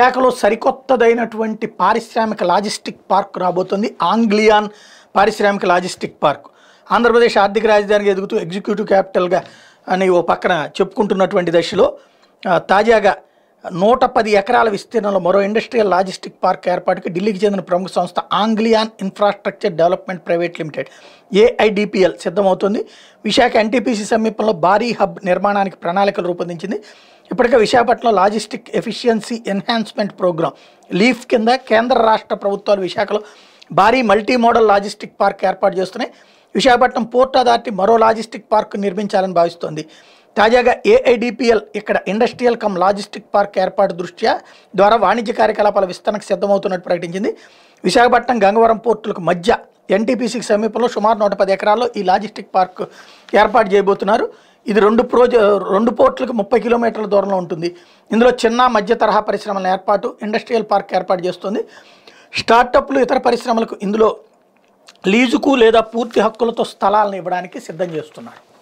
విశాఖలో సరికొత్తదైనటువంటి పారిశ్రామిక logistic park రాబోతుంది ఆంగ్లియాన్ పారిశ్రామిక లాజిస్టిక్ పార్క్ ఆంధ్రప్రదేశ్ ఆర్థిక రాజధానికి ఎదుగుతూ ఎగ్జిక్యూటివ్ క్యాపిటల్గా అని ఓ పక్కన చెప్పుకుంటున్నటువంటి దశలో తాజాగా నూట పది ఎకరాల విస్తీర్ణంలో మరో ఇండస్ట్రియల్ లాజిస్టిక్ పార్క్ ఏర్పాటుకి ఢిల్లీకి చెందిన ప్రముఖ సంస్థ Anglian infrastructure development private limited AIDPL సిద్ధమవుతుంది విశాఖ ఎన్టీపీసీ సమీపంలో భారీ హబ్ నిర్మాణానికి ప్రణాళికలు రూపొందించింది ఇప్పటికే Visakhapatnam logistic efficiency enhancement programme LEEP కింద కేంద్ర రాష్ట్ర ప్రభుత్వాలు విశాఖలో భారీ మల్టీ మోడల్ లాజిస్టిక్ పార్క్ ఏర్పాటు చేస్తున్నాయి విశాఖపట్నం పోర్ట్ అథారిటీ మరో లాజిస్టిక్ పార్క్ నిర్మించాలని భావిస్తోంది తాజాగా ఏఐడిపిఎల్ ఇక్కడ ఇండస్ట్రియల్ కమ్ లాజిస్టిక్ పార్క్ ఏర్పాటు దృష్ట్యా ద్వారా వాణిజ్య కార్యకలాపాల విస్తరణకు సిద్ధమవుతున్నట్టు ప్రకటించింది విశాఖపట్నం గంగవరం పోర్టులకు మధ్య ఎన్టీపీసీకి సమీపంలో సుమారు నూట పది ఎకరాల్లో ఈ లాజిస్టిక్ పార్క్ ఏర్పాటు చేయబోతున్నారు ఇది రెండు ప్రోజె రెండు పోర్టులకు ముప్పై కిలోమీటర్ల దూరంలో ఉంటుంది ఇందులో చిన్న మధ్య తరహా పరిశ్రమల ఏర్పాటు ఇండస్ట్రియల్ పార్క్ ఏర్పాటు చేస్తుంది స్టార్టప్లు ఇతర పరిశ్రమలకు ఇందులో లీజుకు లేదా పూర్తి హక్కులతో స్థలాలను ఇవ్వడానికి సిద్ధం చేస్తున్నారు